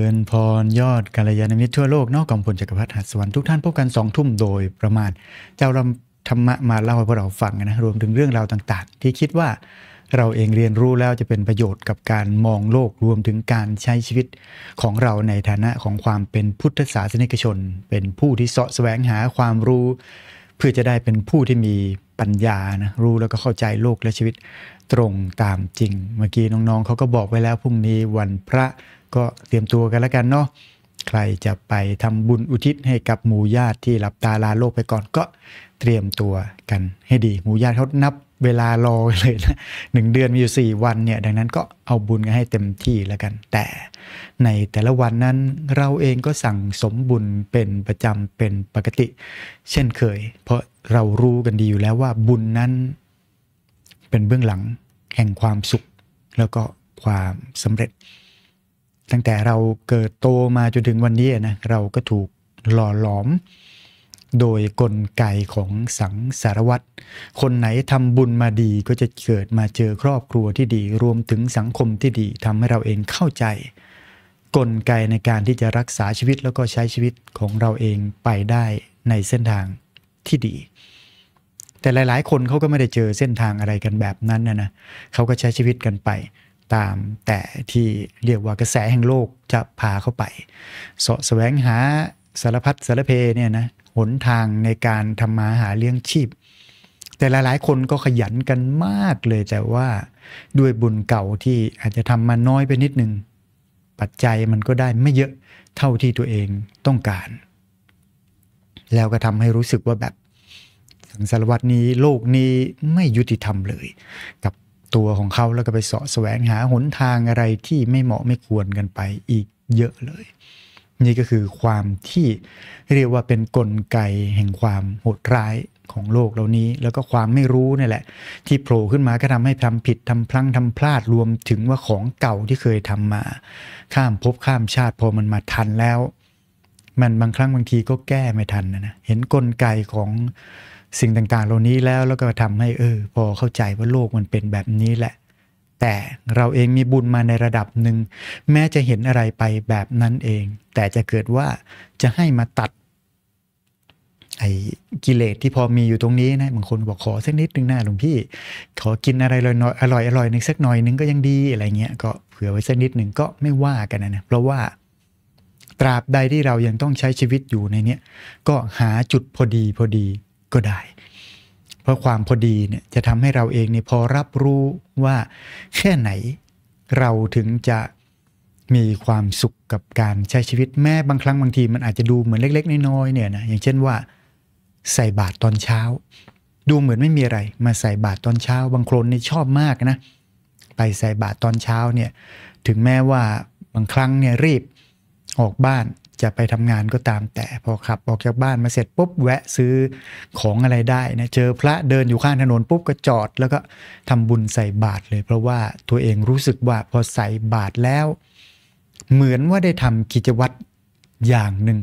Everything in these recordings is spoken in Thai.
ริญพรยอดกัลยาณมิตรทั่วโลก นอกกองพลจักรพรรดิหัสวรรค์ทุกท่านพบกันสองทุ่มโดยประมาณ เจ้าธรรมะมาเล่าให้พวกเราฟังนะ รวมถึงเรื่องราวต่างๆ ที่คิดว่าเราเองเรียนรู้แล้วจะเป็นประโยชน์กับการมองโลกรวมถึงการใช้ชีวิตของเราในฐานะของความเป็นพุทธศาสนิกชน เป็นผู้ที่เสาะแสวงหาความรู้ เพื่อจะได้เป็นผู้ที่มีปัญญานะรู้แล้วก็เข้าใจโลกและชีวิตตรงตามจริง เมื่อกี้น้องๆเขาก็บอกไว้แล้วพรุ่งนี้วันพระก็เตรียมตัวกันแล้วกันเนาะ ใครจะไปทำบุญอุทิศให้กับหมู่ญาติที่หลับตาลาโลกไปก่อนก็เตรียมตัวกันให้ดี หมู่ญาติเขานับเวลารอเลยนะหนึ่งเดือนมีอยู่ 4 วันเนี่ย ดังนั้นก็เอาบุญกันให้เต็มที่แล้วกัน แต่ในแต่ละวันนั้นเราเองก็สั่งสมบุญเป็นประจำเป็นปกติ เช่นเคย เพราะเรารู้กันดีอยู่แล้วว่าบุญนั้น เป็นเบื้องหลังแห่งความสุขแล้วก็ความสำเร็จตั้งแต่เราเกิดโตมาจนถึงวันนี้นะเราก็ถูกหล่อหลอม โดยกลไกของสังสารวัตรคนไหนทำบุญมาดีก็จะเกิดมาเจอครอบครัวที่ดี รวมถึงสังคมที่ดีทำให้เราเองเข้าใจ กลไกในการที่จะรักษาชีวิตแล้วก็ใช้ชีวิตของเราเองไปได้ในเส้นทางที่ดี แต่หลายๆ คนเขาก็ไม่ได้เจอเส้นทางอะไรกันแบบนั้นนะนะเขาก็ใช้ชีวิตกันไปตามแต่ที่เรียกว่ากระแสแห่งโลกจะพาเข้าไป สะแสวงหาสารพัดสารเพเนี่ยนะ หนทางในการทำมาหาเลี้ยงชีพ แต่หลายๆคนก็ขยันกันมากเลยแต่ว่าด้วยบุญเก่าที่อาจจะทำมาน้อยไปนิดนึง ปัจจัยมันก็ได้ไม่เยอะเท่าที่ตัวเองต้องการ แล้วก็ทำให้รู้สึกว่าแบบ สังสารวัตนี้โลกนี้ไม่ยุติธรรมเลยกับตัวของเขาแล้วก็ไปเสาะแสวงหาหนทางอะไรที่ไม่เหมาะไม่ควรกันไปอีกเยอะเลย นี่ก็คือความที่เรียกว่าเป็นนกลไกแห่งความโหดร้ายของโลกเหล่านี้ แล้วก็ความไม่รู้นี่แหละ ที่โผล่ขึ้นมาก็ทำให้ทำผิดทำพลั้งทำพลาดรวมถึงว่าของเก่าที่เคยทำมาข้ามภพข้ามชาติพอมันมาทันแล้ว มันบางครั้งบางทีก็แก้ไม่ทันนะนะเห็นนกลไกของสิ่งต่างๆเหล่านี้แล้วแล้วก็ทำให้เออพอเข้าใจว่าโลกมันเป็นแบบนี้แหละ แต่เราเองมีบุญมาในระดับหนึ่ง แม้จะเห็นอะไรไปแบบนั้นเอง แต่จะเกิดว่าจะให้มาตัดไอ้กิเลสที่พอมีอยู่ตรงนี้นะบางคนบอกขอสักนิดนึงนะหลวงพี่ ขอกินอะไรออยอร่อยอร่อยนึงสักหน่อยนึงก็ยังดีอะไรเงี้ยก็เผื่อไว้สักนิดหนึ่งก็ไม่ว่ากันนะเพราะว่า ตราบใดที่เรายังต้องใช้ชีวิตอยู่ในเนี้ยก็หาจุดพอดีพอดีก็ได้ เพราะความพอดีเนี่ยจะทำให้เราเองเนี่พอรับรู้ว่าแค่ไหนเราถึงจะมีความสุขกับการใช้ชีวิต แม้บางครั้งบางทีมันอาจจะดูเหมือนเล็ก ๆ น้อยๆเนี่ยนะอย่างเช่นว่าใส่บาตรตอนเช้า ดูเหมือนไม่มีอะไรมาใส่บาตรตอนเช้าบางคนนี่ชอบมากนะไปใส่บาตรตอนเช้าเนี่ยถึงแม้ว่าบางครั้งเนี่ยรีบออกบ้านจะไปทำงานก็ตามแต่พอขับ ออกจากบ้านมาเสร็จปุ๊บแวะซื้อของอะไรได้นะเจอพระเดินอยู่ข้างถนนปุ๊บก็จอด แล้วก็ทำบุญใส่บาตรเลย เพราะว่าตัวเองรู้สึกว่าพอใส่บาตรแล้ว เหมือนว่าได้ทำกิจวัตรอย่างหนึ่ง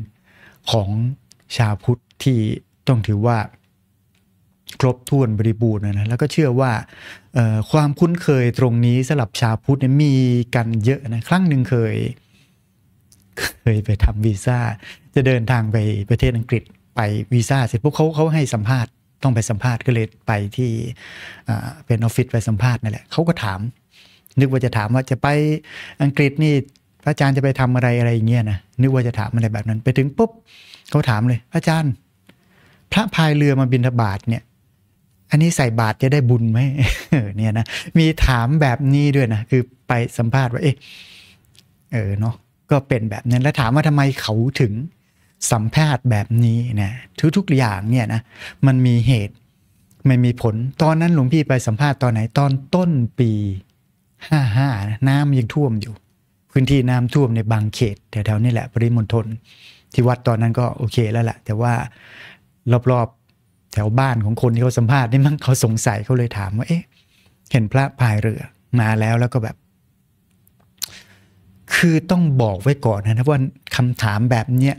ของชาวพุทธที่ต้องถือว่า ครบถ้วนบริบูรณ์นะแล้วก็เชื่อว่าความคุ้นเคยตรงนี้สำหรับชาวพุทธมีกันเยอะนะครั้งหนึ่งเคยเคยไปทำวีซ่าจะเดินทางไปประเทศอังกฤษไปวีซ่าเสร็จปุ๊บเขาเขาให้สัมภาษณ์ต้องไปสัมภาษณ์ก็เลยไปที่เป็นออฟฟิศไปสัมภาษณ์นั่นแหละเขาก็ถาม นึกว่าจะถามว่าจะไปอังกฤษนี่พระอาจารย์จะไปทำอะไรอะไรอย่างเงี้ยนะนึกว่าจะถามอะไรแบบนั้นไปถึงปุ๊บเขาถามเลย อาจารย์พระพายเรือมาบินทบาทเนี่ยอันนี้ใส่บาตรจะได้บุญไหมเนี่ยนะมีถามแบบนี้ด้วยนะคือไปสัมภาษณ์ว่าเอ๊ะเออเนาะก็เป็นแบบนั้นแล้วถามว่าทำไมเขาถึงสัมภาษณ์แบบนี้นะทุกๆอย่างเนี่ยนะ มันมีเหตุไม่มีผล ตอนนั้นหลวงพี่ไปสัมภาษณ์ตอนไหน ตอนต้นปีห้าห้าน้ำยังท่วมอยู่ พื้นที่น้ำท่วมในบางเขตแถวๆนี่แหละปริมณฑลที่วัดตอนนั้นก็โอเคแล้วแหละ แต่ว่ารอบๆแถวบ้านของคนที่เขาสัมภาษณ์นี่มั้งเขาสงสัยเขาเลยถามว่าเอ๊ะเห็นพระพายเรือมาแล้วแล้วก็แบบคือต้องบอกไว้ก่อนนะว่าคำถามแบบเนี้ย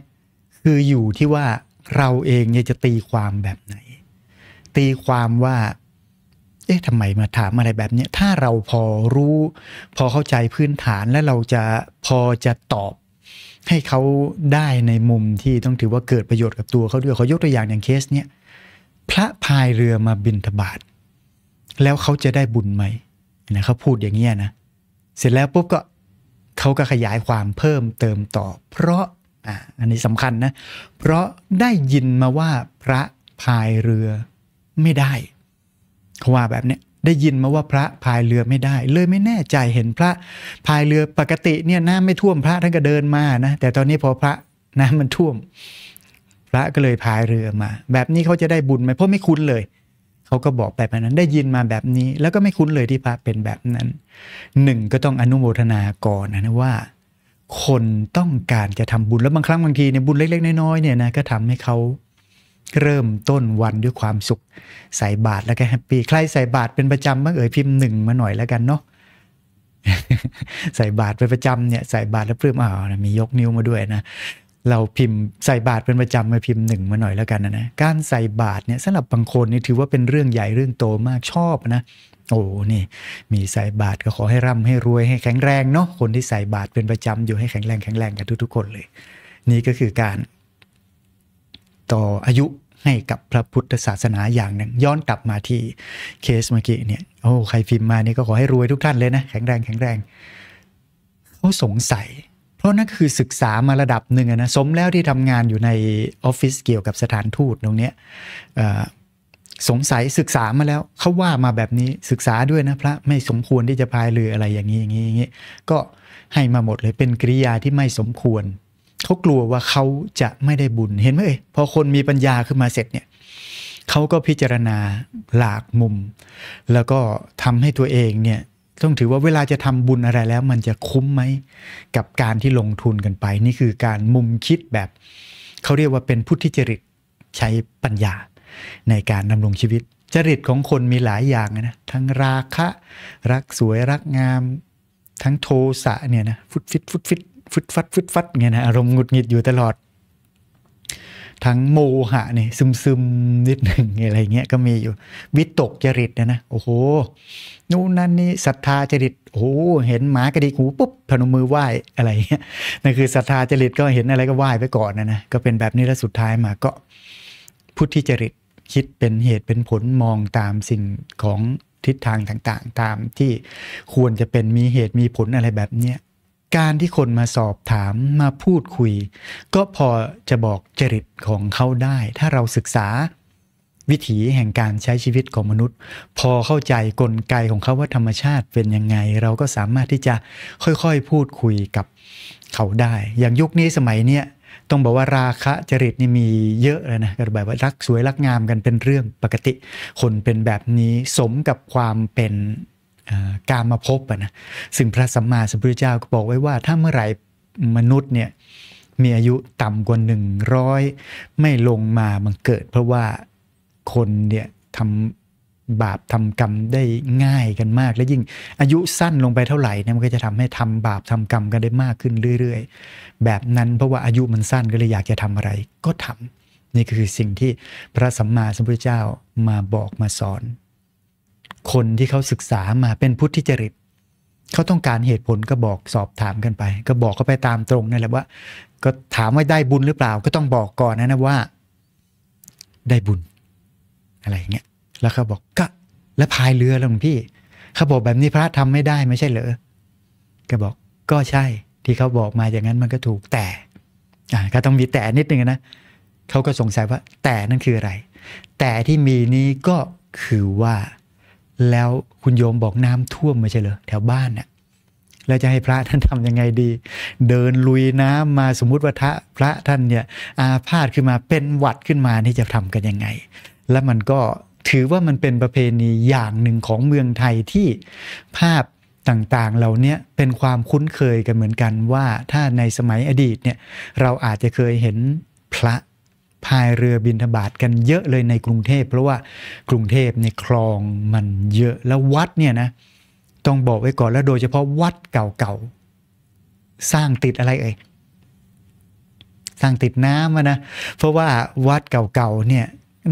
คืออยู่ที่ว่าเราเองเนี่ยจะตีความแบบไหน ตีความว่าเอ๊ะทำไมมาถามอะไรแบบเนี้ยถ้าเราพอรู้พอเข้าใจพื้นฐานและเราจะพอจะตอบให้เขาได้ในมุมที่ต้องถือว่าเกิดประโยชน์กับตัวเขาด้วยขอยกตัวอย่างอย่างเคสเนี้ยพระพายเรือมาบินทบาทแล้วเขาจะได้บุญไหมนะเขาพูดอย่างเงี้ยนะเสร็จแล้วปุ๊บก็เขาก็ขยายความเพิ่มเติมต่อเพราะ อ่ะอันนี้สำคัญนะ เพราะได้ยินมาว่าพระพายเรือไม่ได้ เขาว่าแบบเนี้ยได้ยินมาว่าพระพายเรือไม่ได้ เลยไม่แน่ใจเห็นพระพายเรือปกติเนี่ยน้ำไม่ท่วมพระท่านก็เดินมานะ แต่ตอนนี้พอพระน้ำมันท่วมพระก็เลยพายเรือมา แบบนี้เขาจะได้บุญไหมเพราะไม่คุ้นเลยเขาก็บอกแบบนั้นได้ยินมาแบบนี้ แล้วก็ไม่คุ้นเลยที่พระเป็นแบบนั้นหนึ่งก็ต้องอนุโมทนาก่อนนะว่า คนต้องการจะทำบุญแล้วบางครั้งบางทีเนี่ยบุญเล็กๆน้อยๆเนี่ยนะก็ทำให้เขาเริ่มต้นวันด้วยความสุข ใส่บาตรแล้วก็แฮปปี้ใครใส่บาตรเป็นประจำบ้างเอ่ยพิมพ์หนึ่งมาหน่อยแล้วกันเนาะใส่บาตรเป็นประจำเนี่ยใส่บาตรแล้วเพื่มอ้าวมียกนิ้วมาด้วยนะเราพิมพ์ใส่บาตรเป็นประจำมาพิมพ์หนึ่งมาหน่อยแล้วกันนะนะการใส่บาตรเนี่ยสำหรับบางคนนี่ถือว่าเป็นเรื่องใหญ่เรื่องโตมากชอบนะโอ้นี่ มีใส่บาตรก็ขอให้ร่ำให้รวยให้แข็งแรงเนาะคนที่ใส่บาตรเป็นประจำอยู่ให้แข็งแรงแข็งแรงกันทุกๆคนเลย นี่ก็คือการ ต่ออายุให้กับพระพุทธศาสนาอย่างหนึ่งย้อนกลับมาที่เคส เมื่อกี้เนี่ยโอ้ใครพิมพ์มานี่ก็ขอให้รวยทุกท่านเลยนะ แข็งแรงแข็งแรงเขาสงสัยเพราะนั่นคือศึกษามาระดับหนึ่งนะสมแล้วที่ทำงานอยู่ในออฟฟิศเกี่ยวกับสถานทูตตรงนี้ สงสัยศึกษามาแล้วเขาว่ามาแบบนี้ศึกษาด้วยนะพระไม่สมควรที่จะพายเรืออะไรอย่างนี้อย่างนี้อย่างนี้ก็ให้มาหมดเลยเป็นกริยาที่ไม่สมควรเขากลัวว่าเขาจะไม่ได้บุญเห็นไหมเอ่ยพอคนมีปัญญาขึ้นมาเสร็จเนี่ยเขาก็พิจารณาหลากมุม แล้วก็ทำให้ตัวเองเนี่ยต้องถือว่าเวลาจะทำบุญอะไรแล้ว มันจะคุ้มไหมกับการที่ลงทุนกันไป นี่คือการมุมคิดแบบ เขาเรียกว่าเป็นพุทธิจริต ใช้ปัญญาในการดำรงชีวิต จริตของคนมีหลายอย่างนะทั้งราคะ รักสวยรักงามทั้งโทสะเนี่ยนะฟุดฟิตฟุดฟิตฟุดฟัดฟุดฟัดเนี่ยนะอารมณ์หงุดหงิดอยู่ตลอดทั้งโมหะเนี่ยซึมซึมนิดหนึ่งอะไรเงี้ยก็มีอยู่ วิตกจริตนะนะโอ้โหนู่นนั่นนี่ศรัทธาจริต โอ้โห เห็นหมากระดิกหูปุ๊บพนมมือไหว้อะไรเงี้ยนั่นคือศรัทธาจริตก็เห็นอะไรก็ไหว้ไปก่อนนะนะก็เป็นแบบนี้แล้วสุดท้ายมาก็ พุทธิจริตคิดเป็นเหตุเป็นผลมองตามสิ่งของทิศทางต่าง ๆ ตามที่ควรจะเป็นมีเหตุมีผลอะไรแบบเนี้ยการที่คนมาสอบถามมาพูดคุย ก็พอจะบอกจริตของเขาได้ ถ้าเราศึกษาวิถีแห่งการใช้ชีวิตของมนุษย์ พอเข้าใจกลไกของเขาว่าธรรมชาติเป็นยังไง เราก็สามารถที่จะค่อยๆ พูดคุยกับเขาได้ อย่างยุคนี้สมัยเนี้ยต้องบอกว่าราคะจริตนี่มีเยอะเลยนะกระบายว่ารักสวยรักงามกันเป็นเรื่องปกติ คนเป็นแบบนี้สมกับความเป็นการมาพบนะซึ่งพระสัมมาสัมพุทธเจ้าก็บอกไว้ว่า ถ้าเมื่อไหร่มนุษย์เนี่ยมีอายุต่ำกว่าหนึ่งร้อยไม่ลงมาบังเกิด เพราะว่าคนเนี่ยทำบาปทำกรรมได้ง่ายกันมากและยิ่งอายุสั้นลงไปเท่าไหร่เนี่ยมันก็จะทำให้ทำบาปทำกรรมกันได้มากขึ้นเรื่อยๆแบบนั้นเพราะว่าอายุมันสั้นก็เลยอยากจะทำอะไรก็ทำนี่คือสิ่งที่พระสัมมาสัมพุทธเจ้ามาบอกมาสอนคนที่เขาศึกษามาเป็นพุทธิจริตเขาต้องการเหตุผลก็บอกสอบถามกันไป ก็บอกเขาไปตามตรงนั่นแหละว่า ก็ถามว่าได้บุญหรือเปล่า ก็ต้องบอกก่อนนะนะว่าได้บุญ อะไรอย่างเงี้ยแล้วเขาบอกก็แล้วพายเรือหลวงพี่ เขาบอกแบบนี้พระทำไม่ได้ไม่ใช่เหรอก็บอกก็ใช่ที่เขาบอกมาอย่างนั้นมันก็ถูกแต่อ่าก็ต้องมีแต่นิดนึงนะเขาก็สงสัยว่า แต่นั่นคืออะไร แต่ที่มีนี้ก็คือว่าแล้วคุณโยมบอกน้ำท่วมไม่ใช่เหรอแถวบ้านน่ะแล้วจะให้พระท่านทํำยังไงดี เดินลุยน้ำมาสมมุติว่าพระท่านเนี่ยอาพาธขึ้นมาเป็นหวัดขึ้นมานี่จะทำกันยังไง แล้วมันก็ถือว่ามันเป็นประเพณีอย่างหนึ่งของเมืองไทยที่ภาพต่างๆเหล่านี้เป็นความคุ้นเคยกันเหมือนกันว่า ถ้าในสมัยอดีตเนี่ยเราอาจจะเคยเห็นพระพายเรือบินทบาทกันเยอะเลยในกรุงเทพเพราะว่ากรุงเทพในคลองมันเยอะ แล้ววัดเนี่ยนะต้องบอกไว้ก่อนแล้วโดยเฉพาะวัดเก่าๆสร้างติดอะไรเอ่ยสร้างติดน้ำนะเพราะว่าวัดเก่าๆเนี่ย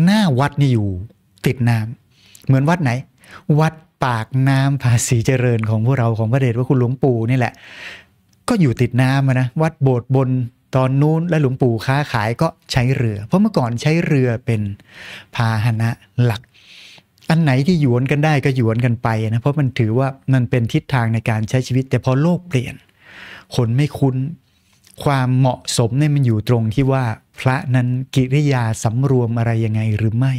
หน้าวัดนี่อยู่ติดน้ำเหมือนวัดไหน วัดปากน้ำภาษีเจริญของพวกเราของพระเดชว่าคุณหลวงปู่นี่แหละ ก็อยู่ติดน้ำนะวัดโบสถ์บนตอนนู้นและหลวงปู่ค้าขายก็ใช้เรือ เพราะเมื่อก่อนใช้เรือเป็นพาหนะหลัก อันไหนที่หยวนกันได้ก็หยวนกันไปนะเพราะมันถือว่ามันเป็นทิศทางในการใช้ชีวิต แต่พอโลกเปลี่ยน คนไม่คุ้นความเหมาะสมเนี่ยมันอยู่ตรงที่ว่าพระนั้นกิริยาสำรวมอะไรยังไงหรือไม่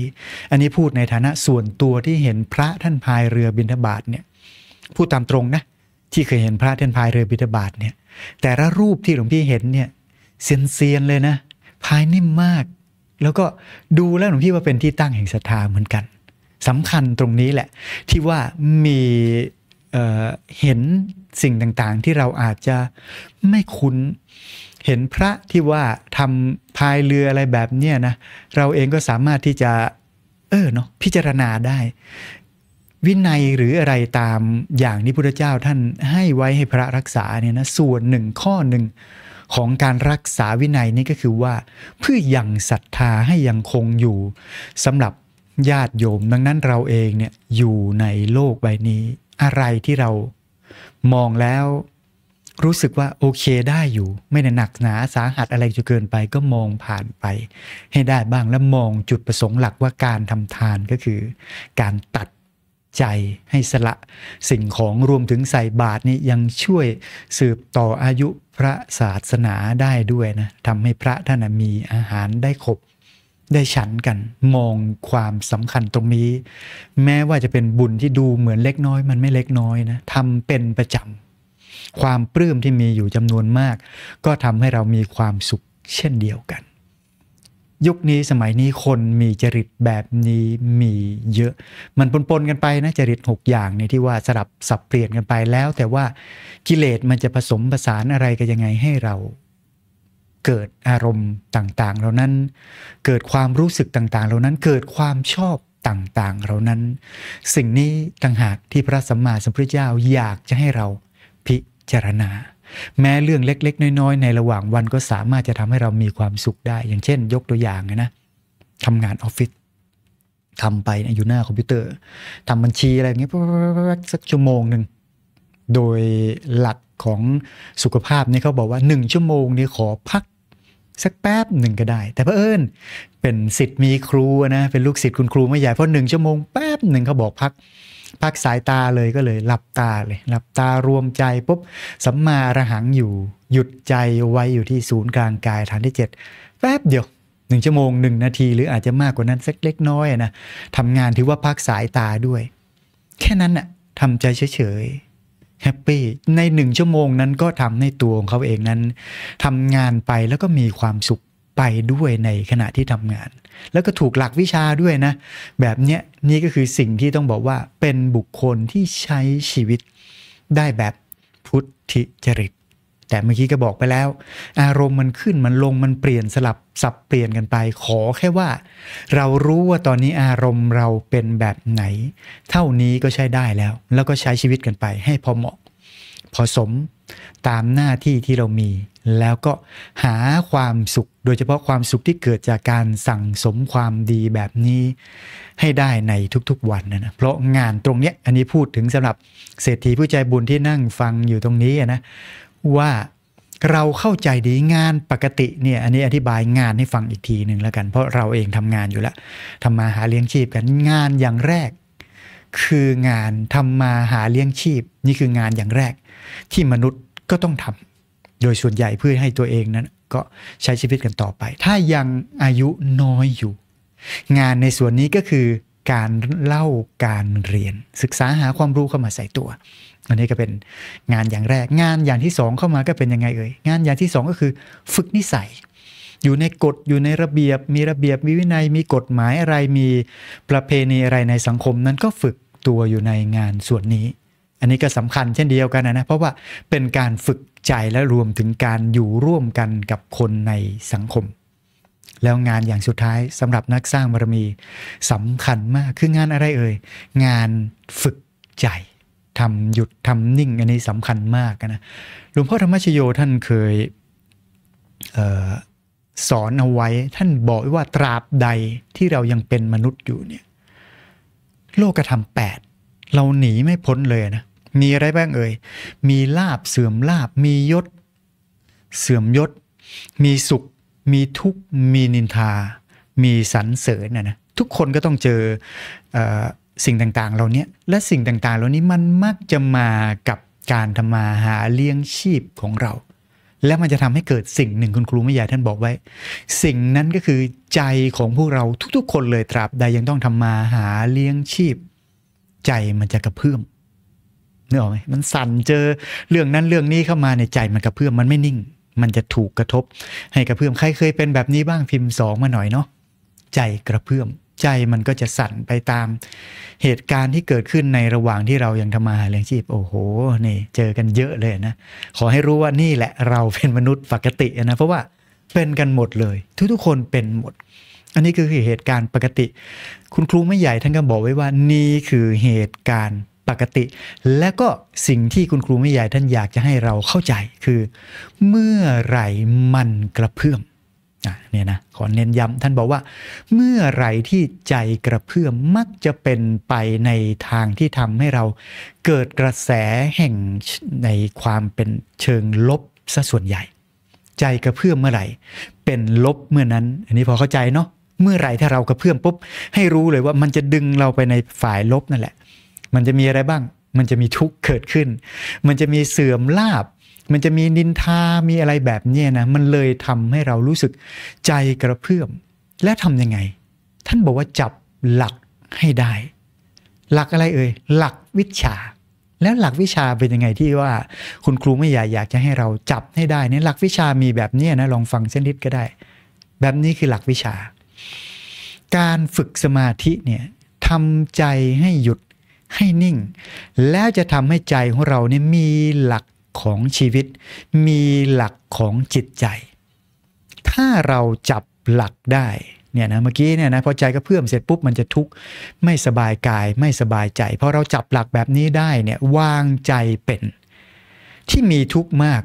อันนี้พูดในฐานะส่วนตัวที่เห็นพระท่านพายเรือบินทบาทเนี่ยพูดตามตรงนะที่เคยเห็นพระท่านพายเรือบินทบาทเนี่ยแต่ละรูปที่หลวงพี่เห็นเนี่ยเซียน ๆ เลยนะพายนิ่มมาก แล้วก็ดูแล้วหลวงพี่ว่าเป็นที่ตั้งแห่งศรัทธาเหมือนกันสำคัญตรงนี้แหละ ที่ว่ามีเเห็นสิ่งต่างๆ ที่เราอาจจะไม่คุ้น เห็นพระที่ว่าทำพายเรืออะไรแบบเนี้ยนะ เราเองก็สามารถที่จะ เออเนาะพิจารณาได้ วินัยหรืออะไรตามอย่างที่พุทธเจ้าท่านให้ไว้ให้พระรักษาเนี่ยนะส่วนหนึ่งข้อหนึ่งของการรักษาวินัยนี่ก็คือว่าเพื่อยังศรัทธาให้ยังคงอยู่สำหรับญาติโยมดังนั้นเราเองเนี่ยอยู่ในโลกใบนี้ อะไรที่เรามองแล้วรู้สึกว่าโอเคได้อยู่ไม่ได้หนักหนาสาหัสอะไรจนเกินไปก็มองผ่านไป ให้ได้บ้างแล้วมองจุดประสงค์หลักว่าการทำทานก็คือ การตัดใจให้สละสิ่งของรวมถึงใส่บาตรนี่ยังช่วยสืบต่ออายุพระศาสนาได้ด้วยนะทำให้พระท่านมีอาหารได้ครบได้ฉันกันมองความสำคัญตรงนี้ แม้ว่าจะเป็นบุญที่ดูเหมือนเล็กน้อยมันไม่เล็กน้อยนะทำเป็นประจำ ความปลื้มที่มีอยู่จำนวนมาก ก็ทำให้เรามีความสุขเช่นเดียวกันยุคนี้สมัยนี้คนมีจริตแบบนี้มีเยอะ มันปนๆกันไป นะ จริต 6 อย่างในีที่ว่าสลับสับเปลี่ยนกันไปแล้ว แต่ว่ากิเลสมันจะผสมผสานอะไรกันยังไงให้เรา เกิดอารมณ์ต่าง ๆ เหล่านั้นเกิดความรู้สึกต่าง ๆ เหล่านั้นเกิดความชอบต่าง ๆ เหล่านั้น สิ่งนี้ต่างหากที่พระสัมมาสัมพุทธเจ้าอยากจะให้เราพิจารณาแม้เรื่องเล็กๆ น้อย ๆ ในระหว่างวันก็สามารถจะทำให้เรามีความสุขได้ อย่างเช่น ยกตัวอย่างนะ ทำงานออฟฟิศทำไปอยู่หน้าคอมพิวเตอร์ทำบัญชีอะไรอย่างเงี้ยสักชั่วโมงหนึ่ง โดยหลักของสุขภาพนี่เขาบอกว่า 1 ชั่วโมงนี้ขอพัก สักแป๊บหนึ่งก็ได้ แต่เพอเอิญเป็นสิทธิ์มีครูนะเป็นลูกศิษย์คุณครูไม่ใหญ่เพราะหนึ่งชั่วโมงแป๊บหนึ่งเขาบอกพักพักสายตาเลยก็เลยหลับตาเลย หลับตารวมใจปุ๊บสัมมาระหังอยู่หยุดใจไว้อยู่ที่ศูนย์กลางกายฐานที่ 7 แป๊บเดียวหนึ่งชั่วโมงหนึ่งนาทีหรืออาจจะมากกว่านั้นสักเล็กน้อยนะทำงานถือว่าพักสายตาด้วย แค่นั้นน่ะทำใจเฉยแฮปปี้ในหนึ่งชั่วโมงนั้นก็ทำให้ตัวของเขาเองนั้นทำงานไปแล้วก็มีความสุขไปด้วยในขณะที่ทำงาน แล้วก็ถูกหลักวิชาด้วยนะ แบบเนี้ยนี่ก็คือสิ่งที่ต้องบอกว่าเป็นบุคคลที่ใช้ชีวิต ได้แบบพุทธิจริต แต่เมื่อกี้ก็บอกไปแล้ว อารมณ์มันขึ้นมันลงมันเปลี่ยนสลับสับเปลี่ยนกันไป ขอแค่ว่า เรารู้ว่าตอนนี้อารมณ์เราเป็นแบบไหน เท่านี้ก็ใช้ได้แล้ว แล้วก็ใช้ชีวิตกันไปให้พอเหมาะ พอสมตามหน้าที่ที่เรามี แล้วก็หาความสุขโดยเฉพาะความสุขที่เกิดจากการสั่งสมความดีแบบนี้ให้ได้ในทุกๆ วันนะเพราะงานตรงเนี้ยอันนี้พูดถึงสำหรับเศรษฐีผู้ใจบุญที่นั่งฟังอยู่ตรงนี้นะว่าเราเข้าใจดีงานปกติเนี่ยอันนี้อธิบายงานให้ฟังอีกทีหนึ่งแล้วกันเพราะเราเองทำงานอยู่แล้วทำมาหาเลี้ยงชีพกันงานอย่างแรก คืองานทำมาหาเลี้ยงชีพนี่คืองานอย่างแรกที่มนุษย์ก็ต้องทำโดยส่วนใหญ่เพื่อให้ตัวเองนั้น ก็ใช้ชีวิตกันต่อไป ถ้ายังอายุน้อยอยู่ งานในส่วนนี้ก็คือ การเล่าการเรียน ศึกษาหาความรู้เข้ามาใส่ตัว อันนี้ก็เป็นงานอย่างแรก งานอย่างที่สองเข้ามาก็เป็นยังไงเอ่ยงานอย่างที่สองก็คือ ฝึกนิสัยอยู่ในกฎอยู่ในระเบียบ มีระเบียบมีวินัย มีกฎหมายอะไรมีประเพณีอะไรในสังคมนั้นก็ฝึกตัวอยู่ในงานส่วนนี้อันนี้ก็สำคัญเช่นเดียวกันนะ เพราะว่าเป็นการฝึกใจและรวมถึงการอยู่ร่วมกันกับคนในสังคม แล้วงานอย่างสุดท้ายสำหรับนักสร้างบารมีสำคัญมากคืองานอะไรเอ่ยงานฝึกใจทำหยุดทำนิ่งอันนี้สำคัญมากนะหลวงพ่อธรรมชโยท่านเคยเออสอนเอาไว้ท่านบอกว่าตราบใดที่เรายังเป็นมนุษย์อยู่เนี่ยโลกธรรมแปดเราหนีไม่พ้นเลยนะมีอะไรบ้างเอ่ย มีลาบเสื่อมลาบมียศเสื่อมยศ มีสุข มีทุกข์ มีนินทา มีสรรเสริญนะนะ ทุกคนก็ต้องเจออสิ่งต่างๆเหล่านี้ และสิ่งต่างๆ เหล่านี้มันมักจะมากับการทำมาหาเลี้ยงชีพของเรา และมันจะทำให้เกิดสิ่งหนึ่งคุณครูไม่ใหญ่ท่านบอกไว้ สิ่งนั้นก็คือใจของพวกเราทุกๆ คนเลยตราบใดยังต้องทำมาหาเลี้ยงชีพใจมันจะกระเพื่อมเนออกไหมมันสั่นเจอเรื่องนั้นเรื่องนี้เข้ามาในใจมันกระเพื่อม มันไม่นิ่ง มันจะถูกกระทบ ให้กระเพื่อมใครเคยเป็นแบบนี้บ้างพิมพ์สองมาหน่อยเนาะใจกระเพื่อม ใจมันก็จะสั่นไปตามเหตุการณ์ที่เกิดขึ้นในระหว่างที่เรายังทำมาหาเลี้ยงชีพโอ้โห นี่ เจอกันเยอะเลยนะ ขอให้รู้ว่านี่แหละเราเป็นมนุษย์ปกตินะเพราะว่าเป็นกันหมดเลย ทุกๆคนเป็นหมด อันนี้คือเหตุการณ์ปกติ คุณครูไม่ใหญ่ท่านก็บอกไว้ว่านี่คือเหตุการณ์ปกติและก็สิ่งที่คุณครูไม่ใหญ่ท่านอยากจะให้เราเข้าใจคือ เมื่อไหร่มันกระเพื่อมเนี่ยนะขอเน้นย้ำท่านบอกว่า เมื่อไหร่ที่ใจกระเพื่อมมักจะเป็นไปในทางที่ทำให้เราเกิดกระแสแห่งในความเป็นเชิงลบซะส่วนใหญ่ ใจกระเพื่อมเมื่อไหร่ เป็นลบเมื่อนั้น อันนี้พอเข้าใจเนาะเมื่อไหร่ถ้าเรากระเพื่อมปุ๊บให้รู้เลยว่ามันจะดึงเราไปในฝ่ายลบนั่นแหละมันจะมีอะไรบ้าง มันจะมีทุกข์เกิดขึ้น มันจะมีเสื่อมลาบ มันจะมีนินทา มีอะไรแบบนี้นะ มันเลยทำให้เรารู้สึกใจกระเพื่อม และทำยังไง ท่านบอกว่าจับหลักให้ได้ หลักอะไรเอ่ย หลักวิชา แล้วหลักวิชาเป็นยังไงที่ว่า คุณครูไม่อยากอยากจะให้เราจับให้ได้เนี่ย หลักวิชามีแบบนี้นะ ลองฟังเส้นนิดก็ได้ แบบนี้คือหลักวิชา การฝึกสมาธิเนี่ยทำใจให้หยุดให้นิ่ง แล้วจะทำให้ใจของเราเนี่ยมีหลักของชีวิต มีหลักของจิตใจ ถ้าเราจับหลักได้เนี่ยนะเมื่อกี้เนี่ยนะพอใจก็เพื่อมเสร็จปุ๊บมันจะทุกข์ไม่สบายกายไม่สบายใจพอเราจับหลักแบบนี้ได้เนี่ยวางใจเป็นที่มีทุกข์มาก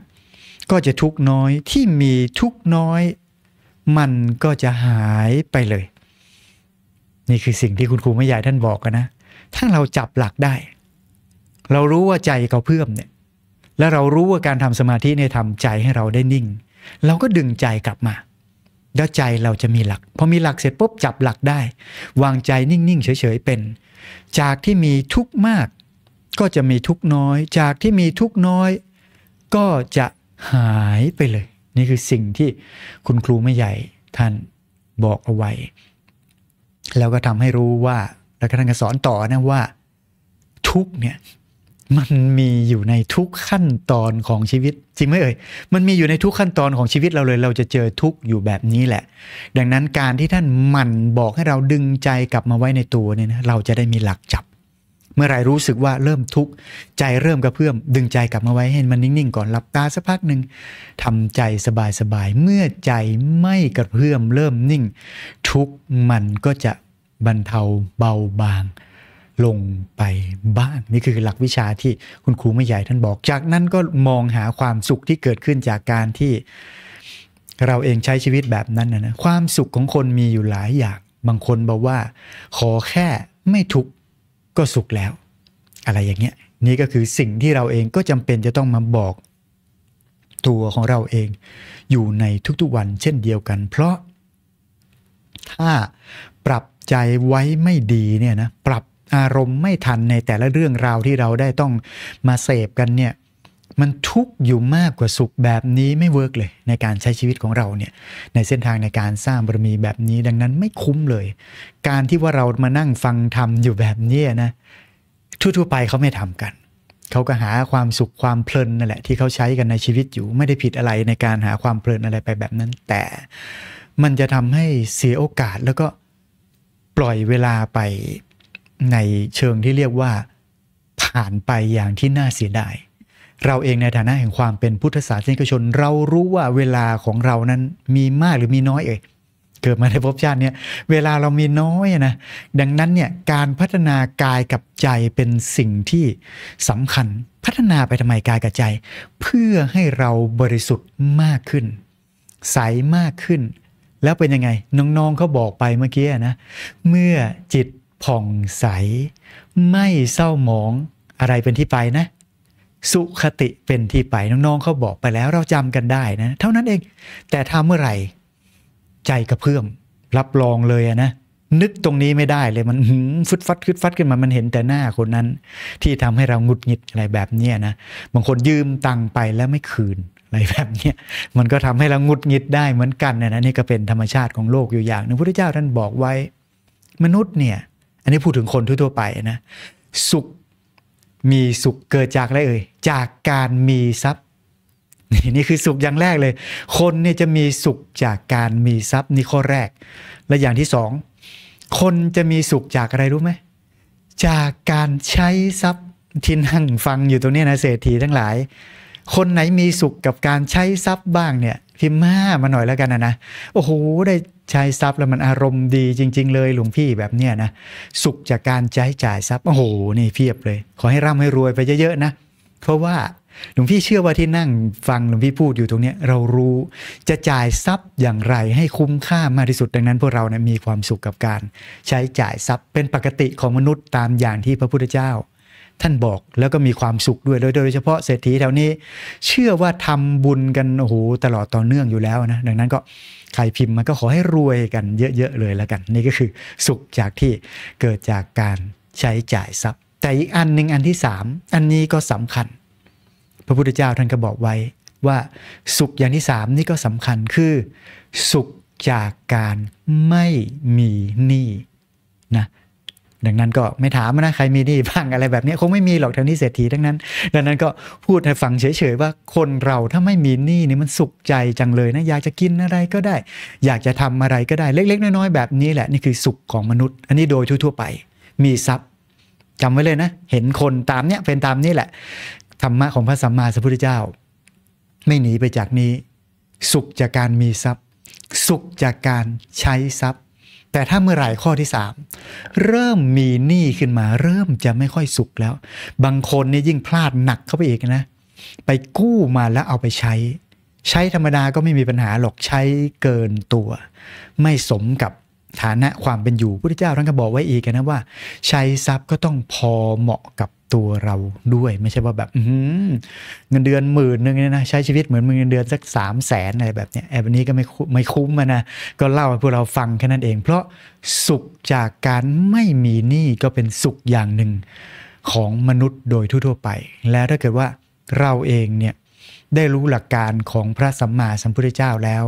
ก็จะทุกข์น้อยที่มีทุกข์น้อย มันก็จะหายไปเลย นี่คือสิ่งที่คุณครูแม่ใหญ่ท่านบอกกันนะถ้าเราจับหลักได้ เรารู้ว่าใจเขาเพิ่มเนี่ยแล้วเรารู้ว่าการทำสมาธิเนี่ยทำใจให้เราได้นิ่ง เราก็ดึงใจกลับมาแล้วใจเราจะมีหลักพอมีหลักเสร็จปุ๊บจับหลักได้ วางใจนิ่งๆ เฉยๆเป็น จากที่มีทุกข์มาก ก็จะมีทุกข์น้อย จากที่มีทุกข์น้อยก็จะหายไปเลย นี่คือสิ่งที่คุณครูไม่ใหญ่ ท่านบอกเอาไว้แล้วก็ทำให้รู้ว่าแล้วก็ท่านก็สอนต่อนะว่าทุกเนี่ยมันมีอยู่ในทุกขั้นตอนของชีวิต จริงไหมเอ่ยมันมีอยู่ในทุกขั้นตอนของชีวิตเราเลย เราจะเจอทุกอยู่แบบนี้แหละ ดังนั้นการที่ท่านมันบอกให้เราดึงใจกลับมาไว้ในตัวเนี่ยนะเราจะได้มีหลักจับ เมื่อไรรู้สึกว่าเริ่มทุกข์ใจเริ่มกระเพื่อม ดึงใจกลับมาไว้ให้มันนิ่งๆก่อนหลับตาสักพักหนึ่งทำใจสบายๆเมื่อใจไม่กระเพื่อม เริ่มนิ่ง ทุกมันก็จะบรรเทาเบาบางลงไปบ้างนี่คือหลักวิชาที่คุณครูไม่ใหญ่ท่านบอกจากนั้นก็มองหาความสุขที่เกิดขึ้นจากการที่เราเองใช้ชีวิตแบบนั้นนะความสุขของคนมีอยู่หลายอย่าง บางคนบอกว่า ขอแค่ไม่ทุกข์ก็สุขแล้ว อะไรอย่างเงี้ยนี่ก็คือสิ่งที่เราเองก็จำเป็นจะต้องมาบอกตัวของเราเองอยู่ในทุกๆวันเช่นเดียวกัน เพราะ ถ้าปรับใจไว้ไม่ดีเนี่ยนะปรับอารมณ์ไม่ทันในแต่ละเรื่องราวที่เราได้ต้องมาเสพกันเนี่ยมันทุกข์อยู่มากกว่าสุขแบบนี้ไม่เวิร์กเลย ในการใช้ชีวิตของเราเนี่ยในเส้นทางในการสร้างบารมีแบบนี้ดังนั้นไม่คุ้มเลย การที่ว่าเรามานั่งฟังธรรมอยู่แบบนี้นะทั่วๆ ไปเขาไม่ทำกัน เขาก็หาความสุขความเพลินนั่นแหละที่เขาใช้กันในชีวิตอยู่ไม่ได้ผิดอะไรในการหาความเพลินอะไรไปแบบนั้นแต่มันจะทำให้เสียโอกาสแล้วก็เปล่อยเวลาไปในเชิงที่เรียกว่าผ่านไปอย่างที่น่าเสียดาย เราเองในฐานะแห่งความเป็นพุทธศาสนิกชน เรารู้ว่าเวลาของเรานั้นมีมากหรือมีน้อยเอ่ยเกิดมาในภพชาติเนี่ยเวลาเรามีน้อยนะดังนั้นเนี่ยการพัฒนากายกับใจเป็นสิ่งที่สำคัญพัฒนาไปทำไมกายกับใจ เพื่อให้เราบริสุทธิ์มากขึ้น ใสมากขึ้นแล้วเป็นยังไงน้อง ๆ เขาบอกไปเมื่อกี้นะ เมื่อจิตผ่องใส ไม่เศร้าหมองอะไรเป็นที่ไปนะ สุขติเป็นที่ไปน้องๆ เขาบอกไปแล้วเราจำกันได้นะ เท่านั้นเอง แต่ทำเมื่อไหร่ใจกระเพื่อมรับรองเลยนะ นึกตรงนี้ไม่ได้เลยมันฟึดฟัดฟึดฟัดขึ้นมามันเห็นแต่หน้าคนนั้น ที่ทำให้เราหงุดหงิดอะไรแบบเนี้นะ บางคนยืมตังไปแล้วไม่คืนไรแบบนี้มันก็ทำให้เรางุดงิดได้เหมือนกันนะนี่ก็เป็นธรรมชาติของโลกอยู่อย่างหนึ่งพระพุทธเจ้าท่านบอกไว้ มนุษย์เนี่ยอันนี้พูดถึงคนทั่วไปนะสุขมีสุขเกิดจากอะไรเอ่ยจากการมีทรัพย์นี่นี่คือสุขอย่างแรกเลย คนเนี่ยจะมีสุขจากการมีทรัพย์นี่ข้อแรก และอย่างที่สองคนจะมีสุขจากอะไรรู้ไหมจากการใช้ทรัพย์ที่นั่งฟังอยู่ตรงนี้นะเศรษฐีทั้งหลายคนไหนมีสุขกับการใช้ทรัพย์บ้างเนี่ยพิมพ์มามาหน่อยแล้วกันนะนะโอ้โหได้ใช้ทรัพย์แล้วมันอารมณ์ดีจริง ๆ เลยหลวงพี่แบบเนี้ยนะสุขจากการใช้จ่ายทรัพย์โอ้โหนี่เพียบเลยขอให้ร่ำให้รวยไปเยอะ ๆ นะ เพราะว่าหลวงพี่เชื่อว่าที่นั่งฟังหลวงพี่พูดอยู่ตรงนี้เรารู้ จะจ่ายทรัพย์อย่างไรให้คุ้มค่ามากที่สุดดังนั้นพวกเราเนะมีความสุขกับการ ใช้จ่ายทรัพย์เป็นปกติของมนุษย์ตามอย่างที่พระพุทธเจ้าท่านบอกแล้วก็มีความสุขด้วยโดยเฉพาะเศรษฐีแถวนี้เชื่อว่าทำบุญกันโอ้โหตลอดต่อเนื่องอยู่แล้วนะ ดังนั้นก็ใครพิมพ์มันก็ขอให้รวยกันเยอะๆเลยแล้วกัน นี่ก็คือสุขจากที่เกิดจากการใช้จ่ายทรัพย์แต่อีกอันหนึ่งอันที่สามอันนี้ก็สำคัญ พระพุทธเจ้าท่านก็บอกไว้ว่าสุขอย่างที่สามนี่ก็สำคัญคือสุขจากการไม่มีหนี้นะดังนั้นก็ไม่ถามนะใครมีหนี้บ้างอะไรแบบนี้คงไม่มีหรอกทางนี้เศรษฐีทั้งนั้น ดังนั้นก็พูดให้ฟังเฉยๆว่าคนเราถ้าไม่มีหนี้นี่ มันสุขใจจังเลยนะอยากจะกินอะไรก็ได้ อยากจะทำอะไรก็ได้ เล็ก ๆน้อยๆแบบนี้แหละ นี่คือสุขของมนุษย์ อันนี้โดยทั่ว ๆไปมีทรัพย์ จำไว้เลยนะ เห็นคนตามเนี้ยเป็นตามนี้แหละธรรมะของพระสัมมาสัมพุทธเจ้าไม่หนีไปจากนี้สุขจากการมีทรัพย์ สุขจากการใช้ทรัพย์แต่ถ้าเมื่อไรข้อที่ 3 เริ่มมีหนี้ขึ้นมา เริ่มจะไม่ค่อยสุขแล้ว บางคนเนี่ยยิ่งพลาดหนักเข้าไปอีกนะ ไปกู้มาแล้วเอาไปใช้ ใช้ธรรมดาก็ไม่มีปัญหา หรอกใช้เกินตัว ไม่สมกับฐานะความเป็นอยู่พุทธเจ้าท่านก็บอกไว้อีกนะว่า ใช้ทรัพย์ก็ต้องพอเหมาะกับตัวเราด้วยไม่ใช่ว่าแบบเงินเดือนหมื่นหนึ่งเนี่ยนะ ใช้ชีวิตเหมือนเงินเดือนสักสามแสนอะไรแบบเนี้ยแอบนี้ก็ไม่ไม่คุ้มนะ ก็เล่าให้พวกเราฟังแค่นั้นเอง เพราะสุขจากการไม่มีหนี้ก็เป็นสุขอย่างหนึ่งของมนุษย์โดยทั่วๆไป และถ้าเกิดว่าเราเองเนี่ยได้รู้หลักการของพระสัมมาสัมพุทธเจ้าแล้ว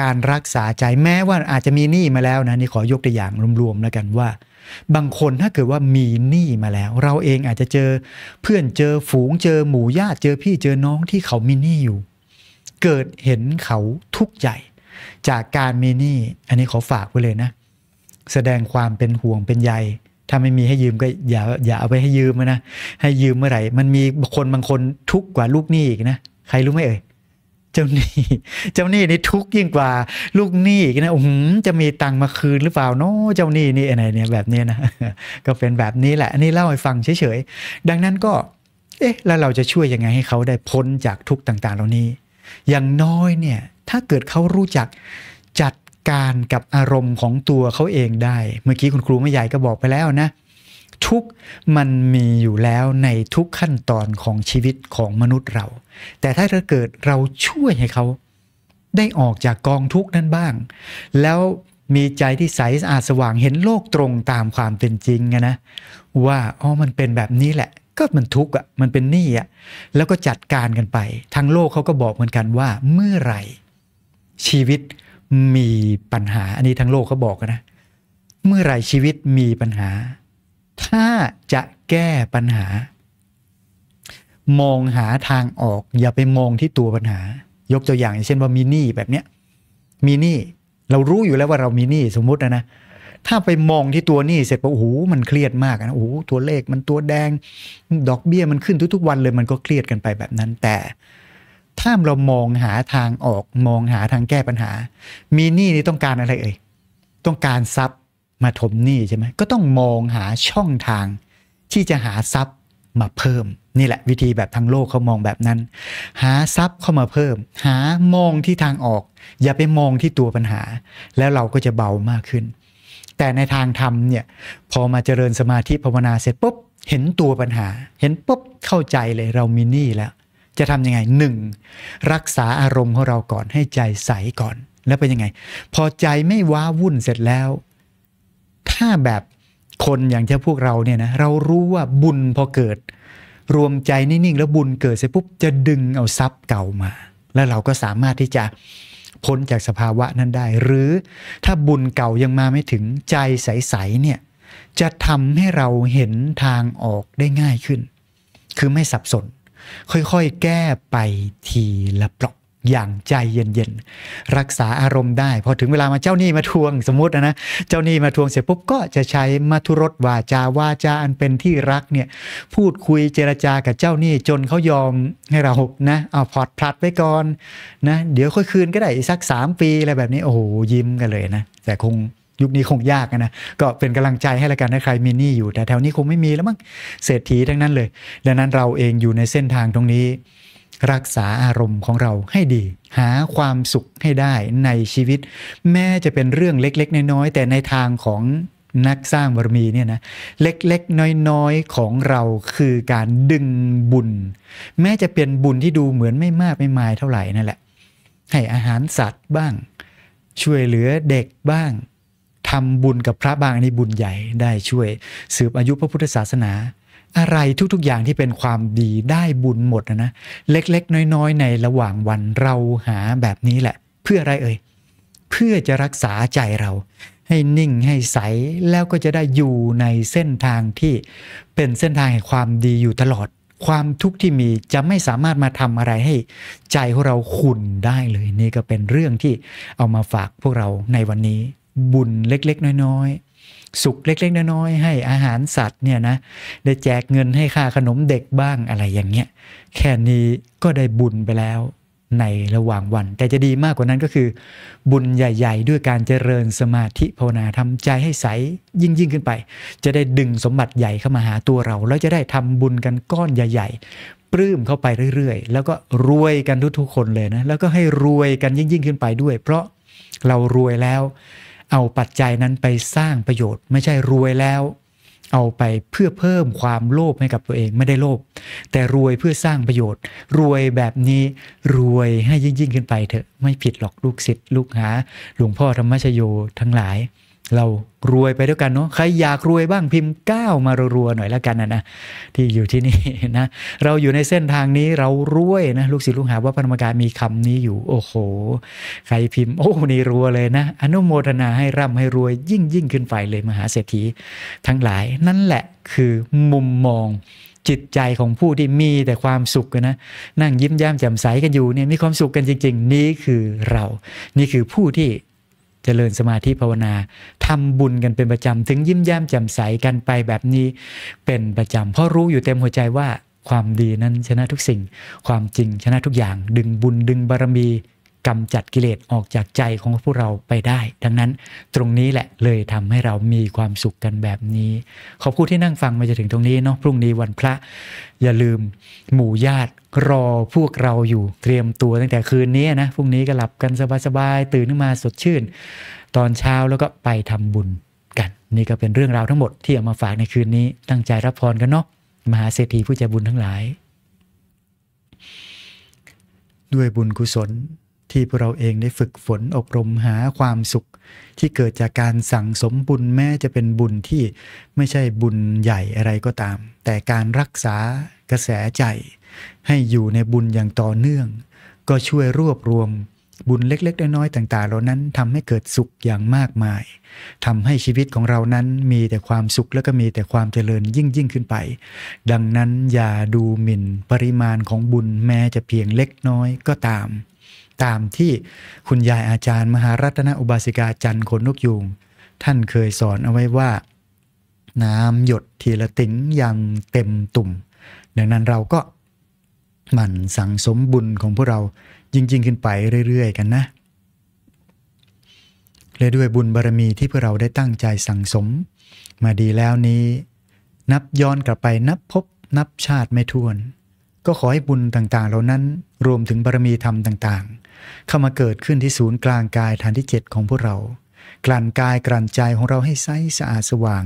การรักษาใจแม้ว่าอาจจะมีหนี้มาแล้วนะนี่ขอยกตัวอย่างรวมๆ แล้วกันว่า บางคนถ้าเกิดว่ามีหนี้มาแล้ว เราเองอาจจะเจอเพื่อนเจอฝูงเจอหมู่ญาติเจอพี่เจอน้องที่เขามีหนี้อยู่ เกิดเห็นเขาทุกข์ใหญ่จากการมีหนี้อันนี้ขอฝากไว้เลยนะ แสดงความเป็นห่วงเป็นใย ถ้าไม่มีให้ยืมก็อย่าอย่าเอาไปให้ยืมนะให้ยืมเมื่อไหร่ มันมีคนบางคนทุกข์กว่าลูกหนี้อีกนะใครรู้ไหมเอ่ยเจ้าหนี้ เจ้าหนี้นี่ ทุกยิ่งกว่า ลูกหนี้นะโอ้โหจะมีตังค์มาคืนหรือเปล่าเนาะเจ้าหนี้นี่อะไรเนี่ยแบบนี้นะก็เป็นแบบนี้แหละ อันนี้เล่าให้ฟังเฉย ๆดังนั้นก็ เอ๊ะ แล้วเราจะช่วยยังไงให้เขาได้พ้นจากทุกต่าง ๆ เหล่านี้ อย่างน้อยเนี่ยถ้าเกิดเขารู้จักจัดการกับอารมณ์ของตัวเขาเองได้ เมื่อกี้คุณครูแม่ใหญ่ก็บอกไปแล้วนะทุกมันมีอยู่แล้วในทุกขั้นตอนของชีวิตของมนุษย์เรา แต่ถ้าเราเกิดเราช่วยให้เขาได้ออกจากกองทุกนั้นบ้าง แล้วมีใจที่ใสสะอาดสว่างเห็นโลกตรงตามความเป็นจริงนะว่าอ๋อมันเป็นแบบนี้แหละ ก็มันทุกข์อ่ะมันเป็นหนี้อ่ะแล้วก็จัดการกันไป ทั้งโลกเขาก็บอกเหมือนกันว่า เมื่อไหร่ชีวิตมีปัญหาอันนี้ทั้งโลกเขาบอกนะ เมื่อไหร่ชีวิตมีปัญหาถ้าจะแก้ปัญหา มองหาทางออก อย่าไปมองที่ตัวปัญหา ยกตัวอย่างเช่นว่ามีหนี้แบบเนี้ย มีหนี้ เรารู้อยู่แล้วว่าเรามีหนี้สมมุตินะนะ ถ้าไปมองที่ตัวหนี้เสร็จปุ๊บโอ้โห มันเครียดมากนะ โอ้โห ตัวเลขมันตัวแดง ดอกเบี้ยมันขึ้นทุกๆวันเลย มันก็เครียดกันไปแบบนั้น แต่ ถ้าเรามองหาทางออก มองหาทางแก้ปัญหา มีหนี้นี่ต้องการอะไรเอ่ย ต้องการทรัพยมาถมหนี้ใช่ไหมก็ต้องมองหาช่องทาง ที่จะหาทรัพย์มาเพิ่ม นี่แหละวิธีแบบทางโลกเขามองแบบนั้น หาทรัพย์เข้ามาเพิ่ม หามองที่ทางออก อย่าไปมองที่ตัวปัญหา แล้วเราก็จะเบามากขึ้น แต่ในทางธรรมเนี่ย พอมาเจริญสมาธิภาวนาเสร็จปุ๊บเห็นตัวปัญหา เห็นปุ๊บเข้าใจเลยเรามีหนี้แล้ว จะทำยังไงหนึ่งรักษาอารมณ์ของเราก่อนให้ใจใสก่อน แล้วเป็นยังไง พอใจไม่ว้าวุ่นเสร็จแล้วถ้าแบบคนอย่างเช่นพวกเราเนี่ยนะเรารู้ว่าบุญพอเกิด รวมใจนิ่งๆแล้วบุญเกิดเสร็จปุ๊บจะดึงเอาทรัพย์เก่ามา แล้วเราก็สามารถที่จะพ้นจากสภาวะนั้นได้ หรือถ้าบุญเก่ายังมาไม่ถึงใจใสๆเนี่ยจะทำให้เราเห็นทางออกได้ง่ายขึ้น คือไม่สับสน ค่อยๆ แก้ไปทีละเปราะอย่างใจเย็นๆ รักษาอารมณ์ได้ พอถึงเวลามาเจ้าหนี้มาทวงสมมตินะนะ เจ้าหนี้มาทวงเสร็จปุ๊บก็จะใช้มัทุรสวาจาวาจาอันเป็นที่รักเนี่ย พูดคุยเจรจากับเจ้าหนี้จนเขายอมให้เรานะ เอาพอดพลัดไว้ก่อนนะ เดี๋ยวค่อยคืนก็ได้สัก 3 ปีอะไรแบบนี้ โอ้โหยิ้มกันเลยนะ แต่คงยุคนี้คงยากนะก็เป็นกำลังใจให้ละกันนะใครมีหนี้อยู่แต่แถวนี้คงไม่มีแล้วมั้งเศรษฐีทั้งนั้นเลยดังนั้นเราเองอยู่ในเส้นทางตรงนี้รักษาอารมณ์ของเราให้ดี หาความสุขให้ได้ในชีวิต แม้จะเป็นเรื่องเล็กๆ น้อยๆแต่ในทางของนักสร้างบารมีเนี่ยนะเล็กๆ น้อย ๆ ของเราคือการดึงบุญ แม้จะเป็นบุญที่ดูเหมือนไม่มากไม่มายเท่าไหร่นั่นแหละให้อาหารสัตว์บ้างช่วยเหลือเด็กบ้าง ทำบุญกับพระบางอันนี้บุญใหญ่ ได้ช่วยสืบอายุพระพุทธศาสนาอะไรทุกๆ อย่างที่เป็นความดีได้บุญหมดนะนะเล็ก ๆ น้อย ๆ ในระหว่างวันเราหาแบบนี้แหละ เพื่ออะไรเอ่ย เพื่อจะรักษาใจเรา ให้นิ่งให้ใสแล้วก็จะได้อยู่ในเส้นทางที่เป็นเส้นทางแห่งความดีอยู่ตลอด ความทุกข์ที่มีจะไม่สามารถมาทำอะไรให้ใจของเราขุ่นได้เลยนี่ก็เป็นเรื่องที่เอามาฝากพวกเราในวันนี้ บุญเล็กๆ น้อยๆสุขเล็กๆ น้อยๆให้อาหารสัตว์เนี่ยนะได้แจกเงินให้ค่าขนมเด็กบ้างอะไรอย่างเงี้ยแค่นี้ก็ได้บุญไปแล้วในระหว่างวัน แต่จะดีมากกว่านั้นก็คือ บุญใหญ่ ๆ ด้วยการเจริญสมาธิภาวนาทำใจให้ใสยิ่งยิ่งขึ้นไป จะได้ดึงสมบัติใหญ่เข้ามาหาตัวเราแล้วจะได้ทำบุญกันก้อนใหญ่ ๆปลื้มเข้าไปเรื่อย ๆ แล้วก็รวยกันทุก ๆคนเลยนะ แล้วก็ให้รวยกันยิ่งยิ่งขึ้นไปด้วย เพราะเรารวยแล้วเอาปัจจัยนั้นไปสร้างประโยชน์ไม่ใช่รวยแล้ว เอาไปเพื่อเพิ่มความโลภให้กับตัวเองไม่ได้โลภแต่รวยเพื่อสร้างประโยชน์ รวยแบบนี้รวยให้ยิ่งยิ่งขึ้นไปเถอะไม่ผิดหรอกลูกศิษย์ลูกหา หลวงพ่อธรรมชโยทั้งหลายเรารวยไปด้วยกันเนาะใครอยากรวยบ้างพิมพ์ก้าวมารัวๆหน่อยแล้วกันนะนะที่อยู่ที่นี่นะ เราอยู่ในเส้นทางนี้เรารวยนะ ลูกศิษย์ลูกหาว่าพระธรรมกายมีคำนี้อยู่ โอ้โห ใครพิมพ์โอ้นี่รัวเลยนะ อนุโมทนาให้ร่ำให้รวยยิ่งยิ่งขึ้นไปเลยมหาเศรษฐีทั้งหลายนั่นแหละคือมุมมองจิตใจของผู้ที่มีแต่ความสุขนะ นั่งยิ้มแย้มแจ่มใสกันอยู่เนี่ยมีความสุขกันจริง ๆนี่คือเรานี่คือผู้ที่จริญสมาธิภาวนาทำบุญกันเป็นประจำถึงยิ้มแย้มแจ่มใสกันไปแบบนี้ เป็นประจำเพราะรู้อยู่เต็มหัวใจว่า ความดีนั้นชนะทุกสิ่ง ความจริงชนะทุกอย่าง ดึงบุญดึงบารมีกำจัดกิเลสออกจากใจของพวกเราไปได้ ดังนั้นตรงนี้แหละเลยทำให้เรามีความสุขกันแบบนี้ขอบคุณที่นั่งฟังมาจนถึงตรงนี้เนาะพรุ่งนี้วันพระ อย่าลืม หมู่ญาติรอพวกเราอยู่เตรียมตัว ตั้งแต่คืนนี้นะพรุ่งนี้ก็หลับกันสบายๆตื่นขึ้นมาสดชื่น ตอนเช้าแล้วก็ไปทำบุญกัน นี่ก็เป็นเรื่องราวทั้งหมดที่เอามาฝากในคืนนี้ ตั้งใจรับพรกันเนาะมหาเศรษฐีผู้ใจบุญทั้งหลาย ด้วยบุญกุศลที่พวกเราเองได้ฝึกฝนอบรมหาความสุข ที่เกิดจากการสั่งสมบุญแม้จะเป็นบุญที่ไม่ใช่บุญใหญ่อะไรก็ตาม แต่การรักษากระแสใจ ให้อยู่ในบุญอย่างต่อเนื่อง ก็ช่วยรวบรวมบุญเล็ก ๆ น้อยๆต่าง ๆ เหล่านั้นทำให้เกิดสุขอย่างมากมายทำให้ชีวิตของเรานั้นมีแต่ความสุขแล้วก็มีแต่ความเจริญยิ่งยิ่งขึ้นไป ดังนั้นอย่าดูหมิ่นปริมาณของบุญแม้จะเพียงเล็กน้อยก็ตามตามที่คุณยายอาจารย์มหารัตนอุบาสิกาจันคนนกยุง ท่านเคยสอนเอาไว้ว่า น้ำหยดทีละติ๋งยังเต็มตุ่ม ดังนั้นเราก็มันสั่งสมบุญของพวกเรายิ่งยิ่งขึ้นไปเรื่อยๆ กันนะ และด้วยบุญบารรมีที่พวกเราได้ตั้งใจสั่งสม มาดีแล้วนี้ นับย้อนกลับไปนับพบนับชาติไม่ทวน ก็ขอให้บุญต่างๆ เหล่านั้นรวมถึงบารรมีธรรมต่าง ๆเข้ามาเกิดขึ้นที่ศูนย์กลางกายฐานที่7ของพวกเรา กลั่นกายกลั่นใจของเราให้ใสสะอาดสว่าง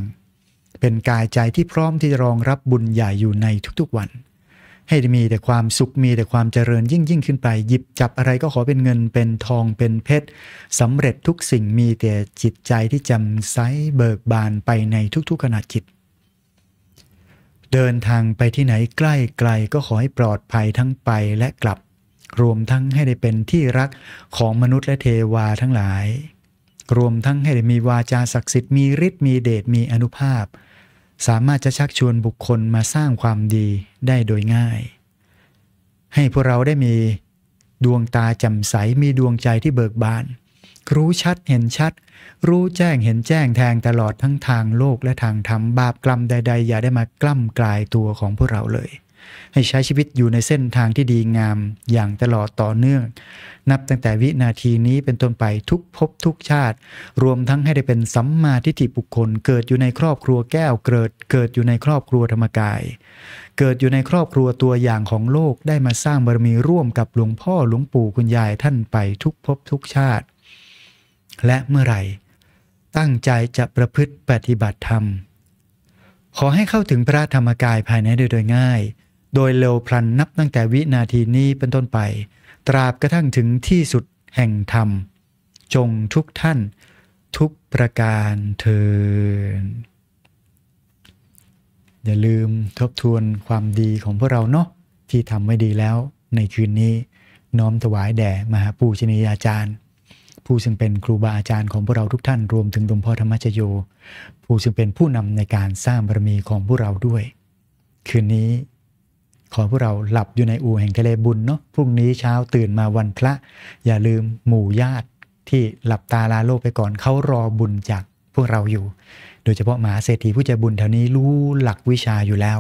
เป็นกายใจที่พร้อมที่จะรองรับบุญใหญ่อยู่ในทุกๆวัน ให้มีแต่ความสุขมีแต่ความเจริญยิ่งยิ่งขึ้นไปหยิบจับอะไรก็ขอเป็นเงิน เป็นทองเป็นเพชรสำเร็จทุกสิ่งมีแต่จิตใจที่จำใสเบิกบานไปในทุกๆขณะจิต เดินทางไปที่ไหนใกล้ไกลก็ขอให้ปลอดภัยทั้งไปและกลับรวมทั้งให้ได้เป็นที่รักของมนุษย์และเทวาทั้งหลาย รวมทั้งให้ได้มีวาจาศักดิ์สิทธิ์ มีฤทธิ์ มีเดช มีอนุภาพ สามารถจะชักชวนบุคคลมาสร้างความดีได้โดยง่าย ให้พวกเราได้มีดวงตาจำใส มีดวงใจที่เบิกบาน รู้ชัดเห็นชัด รู้แจ้งเห็นแจ้งแทงตลอดทั้งทางโลกและทางธรรม บาปกรรมใดๆอย่าได้มากล้ำกลายตัวของพวกเราเลยให้ใช้ชีวิตอยู่ในเส้นทางที่ดีงามอย่างตลอดต่อเนื่อง นับตั้งแต่วินาทีนี้เป็นต้นไปทุกภพทุกชาติ รวมทั้งให้ได้เป็นสัมมาทิฏฐิบุคคล เกิดอยู่ในครอบครัวแก้วเกิด เกิดอยู่ในครอบครัวธรรมกาย เกิดอยู่ในครอบครัวตัวอย่างของโลกได้มาสร้างบารมีร่วมกับหลวงพ่อหลวงปู่คุณยายท่านไปทุกภพทุกชาติ และเมื่อไหร่ ตั้งใจจะประพฤติปฏิบัติธรรม ขอให้เข้าถึงพระธรรมกายภายในโดยโดยง่ายโดยเร็วพลันนับตั้งแต่วินาทีนี้เป็นต้นไปตราบกระทั่งถึงที่สุดแห่งธรรม จงทุกท่าน ทุกประการเทินอย่าลืมทบทวนความดีของพวกเราเนาะที่ทำไม่ดีแล้ว ในคืนนี้น้อมถวายแด่มหาปูชนียาจารย์ ผู้ซึ่งเป็นครูบาอาจารย์ของพวกเราทุกท่านรวมถึงหลวงพ่อธรรมชโย ผู้ซึ่งเป็นผู้นำในการสร้างบารมีของพวกเราด้วย คืนนี้ขอพวกเราหลับอยู่ในอู่แห่งทะเลบุญเนาะ พรุ่งนี้เช้าตื่นมาวันพระ อย่าลืมหมู่ญาติที่หลับตาลาโลกไปก่อนเขารอบุญจากพวกเราอยู่ โดยเฉพาะมหาเศรษฐีผู้จะบุญแถวนี้รู้หลักวิชาอยู่แล้ว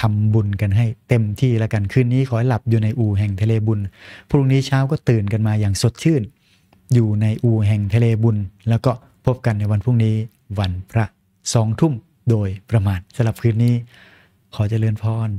ทำบุญกันให้ เต็มที่แล้วกันคืนนี้ขอหลับอยู่ในอู่แห่งทะเลบุญ พรุ่งนี้เช้าก็ตื่นกันมาอย่างสดชื่น อยู่ในอู่แห่งทะเลบุญ แล้วก็พบกันในวันพรุ่งนี้วันพระสองทุ่มโดยประมาณสำหรับคืนนี้ ขอเจริญพร